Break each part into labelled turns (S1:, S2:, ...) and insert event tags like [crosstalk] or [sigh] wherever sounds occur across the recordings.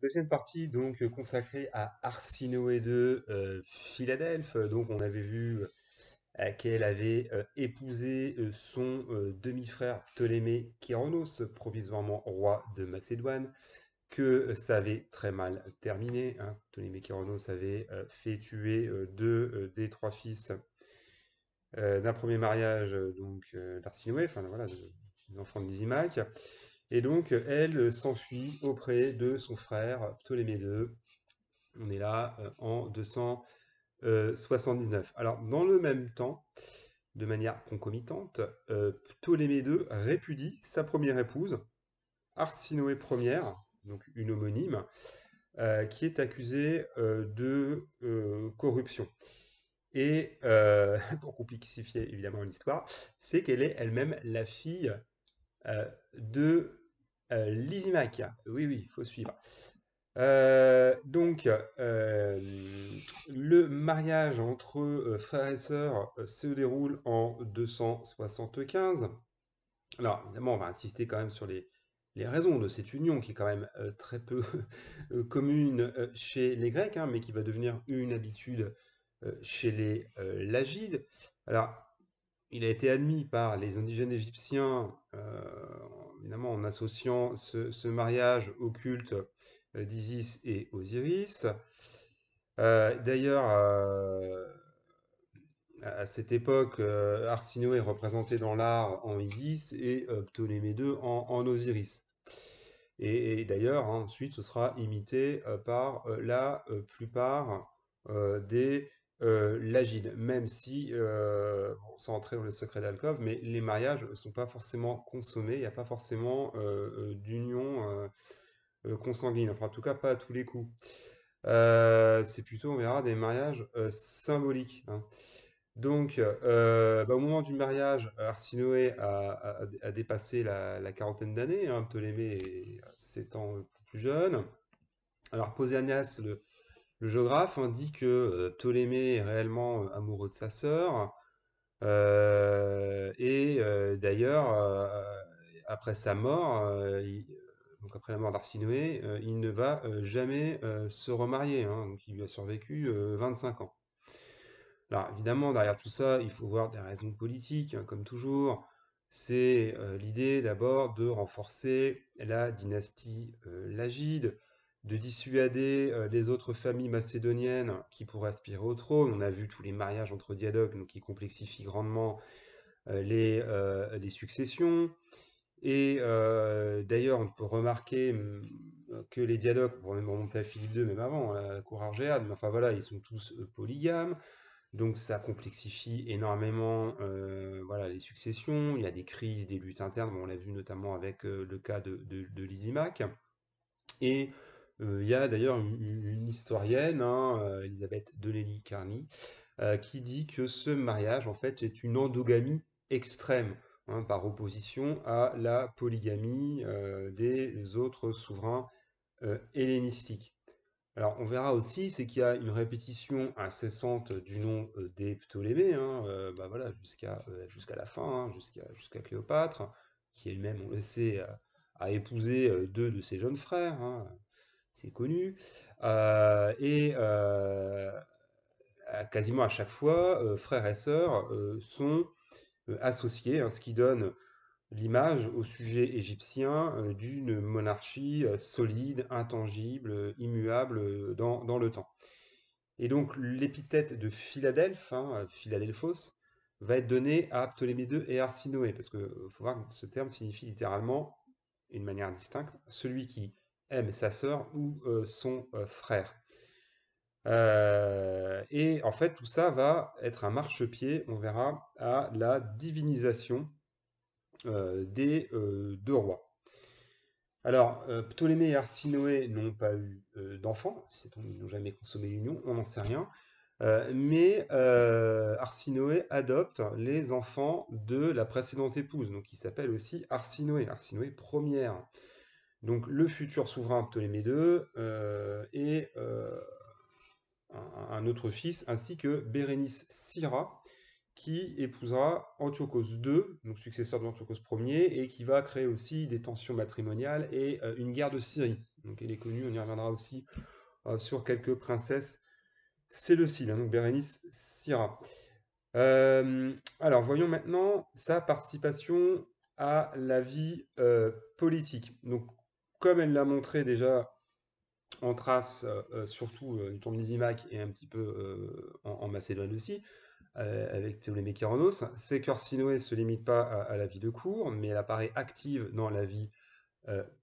S1: Deuxième partie donc euh, consacrée à Arsinoé de euh, Donc on avait vu euh, qu'elle avait euh, épousé son demi-frère Ptolémée Kéranos, provisoirement roi de Macédoine, que ça avait très mal terminé. Hein. Ptolémée Kéranos avait fait tuer deux des trois fils d'un premier mariage, donc d'Arsinoé, enfin voilà, des enfants de et donc, elle s'enfuit auprès de son frère Ptolémée II. On est là euh, en 279. Alors, dans le même temps, de manière concomitante, euh, Ptolémée II répudie sa première épouse, Arsinoé Ier, donc une homonyme, euh, qui est accusée de corruption. Et [laughs] pour complexifier évidemment l'histoire, c'est qu'elle est elle-même la fille de euh, Oui, oui, il faut suivre. Euh, donc, euh, le mariage entre euh, frères et sœurs se déroule en 275. Alors, évidemment, on va insister quand même sur les, raisons de cette union qui est quand même très peu [laughs] commune chez les Grecs, hein, mais qui va devenir une habitude chez les Lagides. Alors, il a été admis par les indigènes égyptiens évidemment en associant ce, mariage au culte euh, d'Isis et Osiris. Euh, d'ailleurs, euh, à cette époque, Arsinoé est représenté dans l'art en Isis et Ptolémée II en, Osiris. Et, d'ailleurs, hein, ensuite, ce sera imité par la plupart des euh, l'Agile, même si, euh, sans entrer dans les secrets d'alcove, mais les mariages ne sont pas forcément consommés, il n'y a pas forcément euh, euh, d'union consanguine, enfin en tout cas pas à tous les coups. c'est plutôt, on verra, des mariages symboliques. Hein. Donc, bah, au moment du mariage, Arsinoé a, dépassé la, quarantaine d'années, hein, Ptolémée est plus jeune. Alors, à le, le géographe dit que euh, Ptolémée est réellement euh, amoureux de sa sœur. Euh, et d'ailleurs, après sa mort, donc après la mort d'Arsinoé, il ne va jamais se remarier. Hein, il lui a survécu 25 ans. Alors évidemment, derrière tout ça, il faut voir des raisons politiques, hein, comme toujours. C'est l'idée d'abord de renforcer la dynastie Lagide, de dissuader euh, les autres familles macédoniennes qui pourraient aspirer au trône. On a vu tous les mariages entre diadoques qui complexifient grandement euh, euh, les, successions. Et d'ailleurs, on peut remarquer mm, que les diadoques, pour même remonter à Philippe II, même avant, hein, la cour argéade, mais enfin voilà, ils sont tous polygames. Donc ça complexifie énormément voilà, les successions. Il y a des crises, des luttes internes. on l'a vu notamment avec le cas de, de, Et euh, il y a d'ailleurs une, historienne, hein, euh, Elisabeth Donnelly Carney, euh, qui dit que ce mariage, en fait, est une endogamie extrême, hein, par opposition à la polygamie des autres souverains hellénistiques. Alors on verra aussi, c'est qu'il y a une répétition incessante du nom des Ptolémées, hein, bah jusqu'à la fin, jusqu'à Cléopâtre, qui elle-même, on le sait, a, épousé deux de ses jeunes frères, c'est connu. Euh, et euh, quasiment à chaque fois, euh, frères et sœurs sont associés, hein, ce qui donne l'image au sujet égyptien d'une monarchie solide, intangible, immuable dans, le temps. Et donc l'épithète de Philadelphe, hein, Philadelphos, va être donnée à Ptolémée II et Arsinoé, parce que faut voir que ce terme signifie littéralement, d'une manière distincte, celui qui aime sa sœur ou euh, son euh, frère. Euh, et en fait, tout ça va être un marchepied, on verra, à la divinisation des deux rois. Alors, Ptolémée et Arsinoé n'ont pas eu d'enfants, ils n'ont jamais consommé l'union, on n'en sait rien. mais Arsinoé adopte les enfants de la précédente épouse, donc qui s'appelle aussi Arsinoé, Arsinoé première donc le futur souverain Ptolémée II euh, et euh, un, autre fils, ainsi que Bérénice Syrah, qui épousera Antiochos II, donc successeur d'Antiochos Ier, et qui va créer aussi des tensions matrimoniales et euh, une guerre de Syrie. Donc elle est connue, on y reviendra aussi sur quelques princesses le hein, donc Bérénice Syrah. alors voyons maintenant sa participation à la vie politique. Donc comme elle l'a montré déjà en trace, euh, euh, surtout euh, du tour de et un petit peu en, Macédoine aussi, avec ptolémée ses c'est qu'Orsino ne se limite pas à, la vie de cour, mais elle apparaît active dans la vie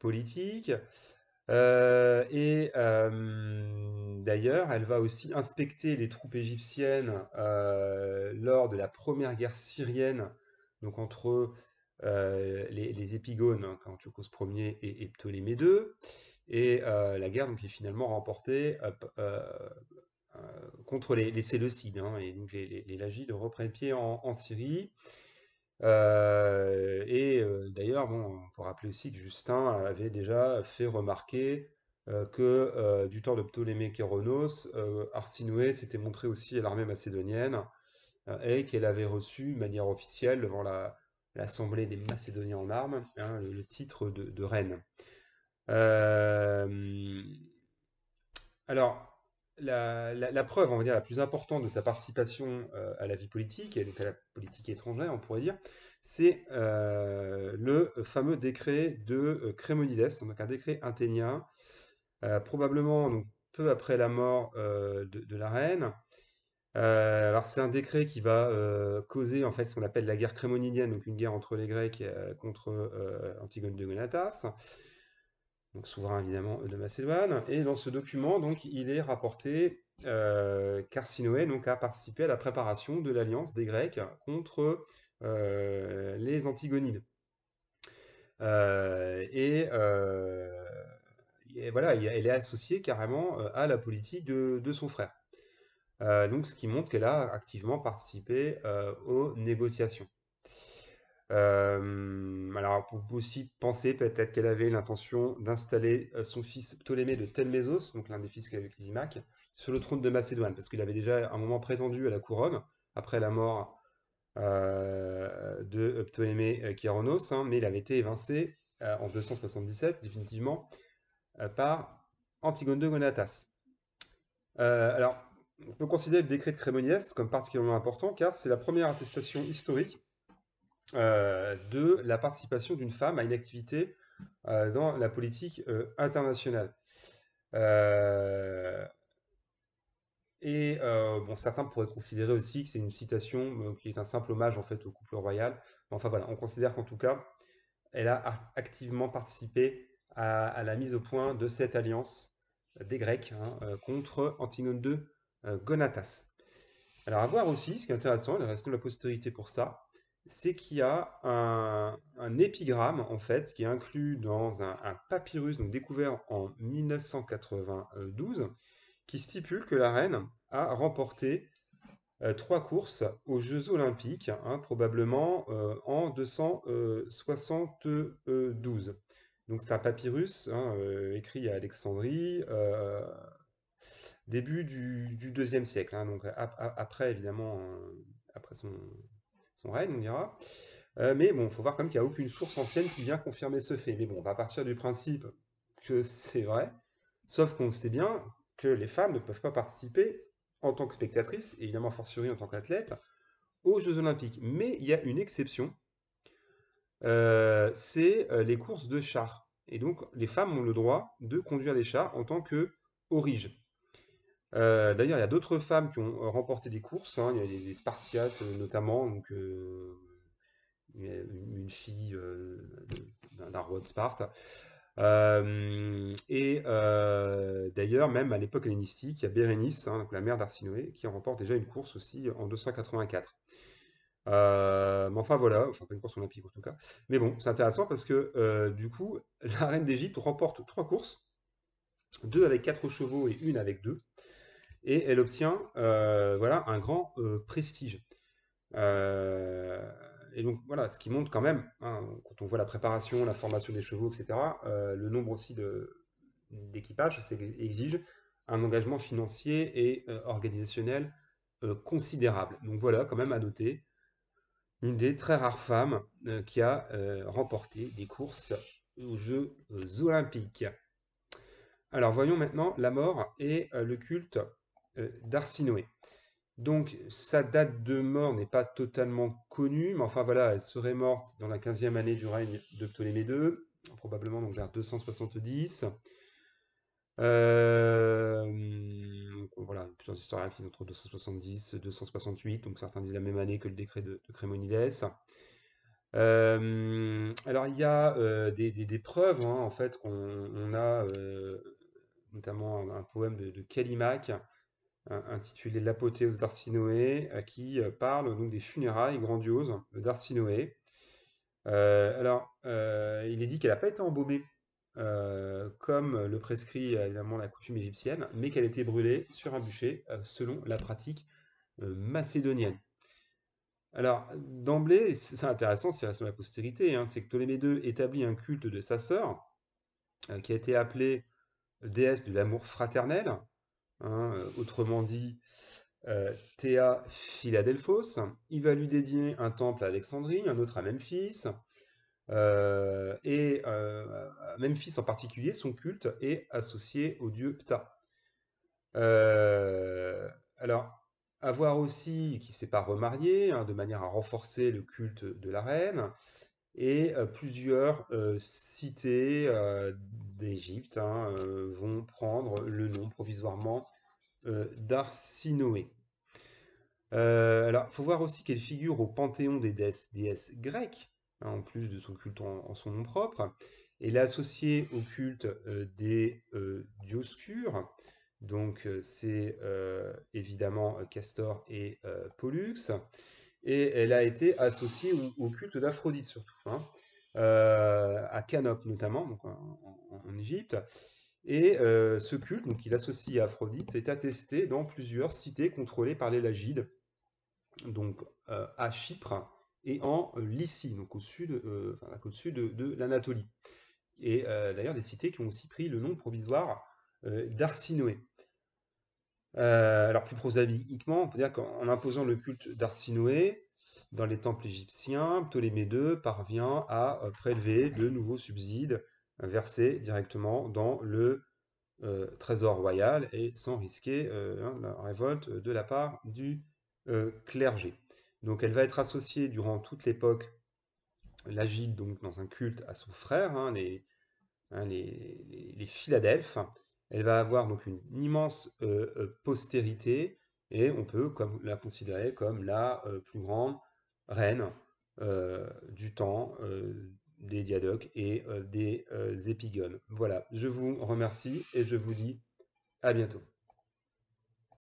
S1: politique. et d'ailleurs, elle va aussi inspecter les troupes égyptiennes lors de la première guerre syrienne, donc entre euh, les, épigones, hein, quand Antiochos Ier et, et, Ptolémée II. Et euh, la guerre qui est finalement remportée euh, contre les, les Séleucides. Hein, et donc les, les Lagides reprennent pied en, Syrie. et d'ailleurs, bon, on peut rappeler aussi que Justin avait déjà fait remarquer que du temps de Ptolémée Kéronos, Arsinoé s'était montré aussi à l'armée macédonienne et qu'elle avait reçu de manière officielle devant la, l'Assemblée des Macédoniens en armes, hein, le, titre de, reine. Euh, alors, la, preuve, on va dire, la plus importante de sa participation euh, à la vie politique, et donc à la politique étrangère, on pourrait dire, c'est euh, le fameux décret de Crémonides, donc un décret athénien, probablement peu après la mort de, la reine, euh, alors c'est un décret qui va euh, causer en fait ce qu'on appelle la guerre crémonidienne, donc une guerre entre les Grecs euh, contre Antigone de Gonatas, donc souverain évidemment de Macédoine. Et dans ce document, donc il est rapporté qu'Arsinoé a participé à la préparation de l'alliance des Grecs contre les Antigonides. et voilà, elle est associée carrément à la politique de son frère. Euh, donc, ce qui montre qu'elle a activement participé euh, aux négociations. Euh, alors, on peut aussi penser peut-être qu'elle avait l'intention d'installer euh, son fils Ptolémée de Telmésos, donc l'un des fils qu'avait Clisimac, sur le trône de Macédoine, parce qu'il avait déjà un moment prétendu à la couronne, après la mort de Ptolémée Chironos, hein, mais il avait été évincé en 277, définitivement, par Antigone de Gonatas. alors, on peut considérer le décret de Crémoniès comme particulièrement important car c'est la première attestation historique euh, de la participation d'une femme à une activité euh, dans la politique euh, internationale. et bon, certains pourraient considérer aussi que c'est une citation qui est un simple hommage en fait au couple royal. Enfin voilà, on considère qu'en tout cas, elle a activement participé à, la mise au point de cette alliance des Grecs hein, contre Antigone II euh, Gonatas. Alors à voir aussi, ce qui est intéressant, il reste de la postérité pour ça, c'est qu'il y a un, épigramme, en fait, qui est inclus dans un, papyrus découvert en 1992, qui stipule que la reine a remporté euh, trois courses aux Jeux Olympiques, hein, probablement euh, en 272. Donc c'est un papyrus hein, écrit à Alexandrie début du, du deuxième siècle, hein, donc après évidemment, euh, après son, règne, on dira. Euh, mais bon, il faut voir même qu'il n'y a aucune source ancienne qui vient confirmer ce fait. Mais bon, on va partir du principe que c'est vrai, sauf qu'on sait bien que les femmes ne peuvent pas participer en tant que spectatrices, évidemment fortiori en tant qu'athlètes, aux Jeux Olympiques. Mais il y a une exception, euh, c'est les courses de chars. Et donc, les femmes ont le droit de conduire des chars en tant que euh, d'ailleurs, il y a d'autres femmes qui ont euh, remporté des courses. Hein. Euh, il y a des, Spartiates notamment, donc une, fille euh, Sparte. et d'ailleurs, même à l'époque hellénistique, il y a Bérénice, hein, la mère d'Arsinoé, qui remporte déjà une course aussi en 284. mais enfin voilà, enfin pas une course olympique en tout cas. Mais bon, c'est intéressant parce que du coup, [laughs] la reine d'Égypte remporte trois courses, deux avec quatre chevaux et une avec deux et elle obtient euh, voilà, un grand euh, prestige. Euh, et donc voilà, ce qui montre quand même, hein, quand on voit la préparation, la formation des chevaux, etc., le nombre aussi d'équipages exige un engagement financier et organisationnel considérable. Donc voilà, quand même à noter, une des très rares femmes qui a remporté des courses aux Jeux olympiques. Alors voyons maintenant la mort et le culte euh, d'Arsinoé. Donc sa date de mort n'est pas totalement connue, mais enfin voilà, elle serait morte dans la 15e année du règne de Ptolémée II, probablement donc vers 270. Euh, voilà, plusieurs historiens qui disent entre 270 268, donc certains disent la même année que le décret de, Crémonides. Euh, alors il y a des, preuves, hein, en fait, on a notamment un, poème de, de intitulé L'apothéose d'Arsinoé, qui euh, parle donc des funérailles grandioses d'Arsinoé. Euh, alors, euh, il est dit qu'elle n'a pas été embaumée, comme le prescrit évidemment la coutume égyptienne, mais qu'elle a été brûlée sur un bûcher, selon la pratique macédonienne. Alors, d'emblée, c'est intéressant, c'est la postérité, hein, c'est que Ptolémée II établit un culte de sa sœur, qui a été appelée déesse de l'amour fraternel, Hein, euh, autrement dit euh, Théa Philadelphos. Il va lui dédier un temple à Alexandrie, un autre à Memphis. Euh, et à Memphis en particulier, son culte est associé au dieu Ptah. alors, avoir aussi qu'il ne s'est pas remarié, hein, de manière à renforcer le culte de la reine, et plusieurs cités d'Égypte hein, euh, vont prendre le nom provisoirement euh, d'Arsinoé. Euh, alors, il faut voir aussi qu'elle figure au panthéon des déesses, grecques, hein, en plus de son culte en, son nom propre. Elle est associée au culte des Dioscures, donc c'est évidemment Castor et Pollux. Et elle a été associée au, culte d'Aphrodite surtout. Hein. Euh, à Canop notamment, donc en, Égypte. Et euh, ce culte, donc, il associe à Aphrodite, est attesté dans plusieurs cités contrôlées par les Lagides, donc euh, à Chypre et en Lycie, donc au sud, de, l'Anatolie. Et d'ailleurs des cités qui ont aussi pris le nom provisoire d'Arsinoé. alors plus prosaïquement, on peut dire qu'en imposant le culte d'Arsinoé, dans les temples égyptiens, Ptolémée II parvient à euh, prélever de nouveaux subsides euh, versés directement dans le euh, trésor royal et sans risquer la révolte de la part du clergé. Donc elle va être associée durant toute l'époque l'agide donc dans un culte à son frère, hein, hein, les, Philadelphes. Elle va avoir donc une immense postérité et on peut comme, la considérer comme la euh, plus grande reine euh, du temps euh, des diadoques et des épigones. Voilà, je vous remercie et je vous dis à bientôt.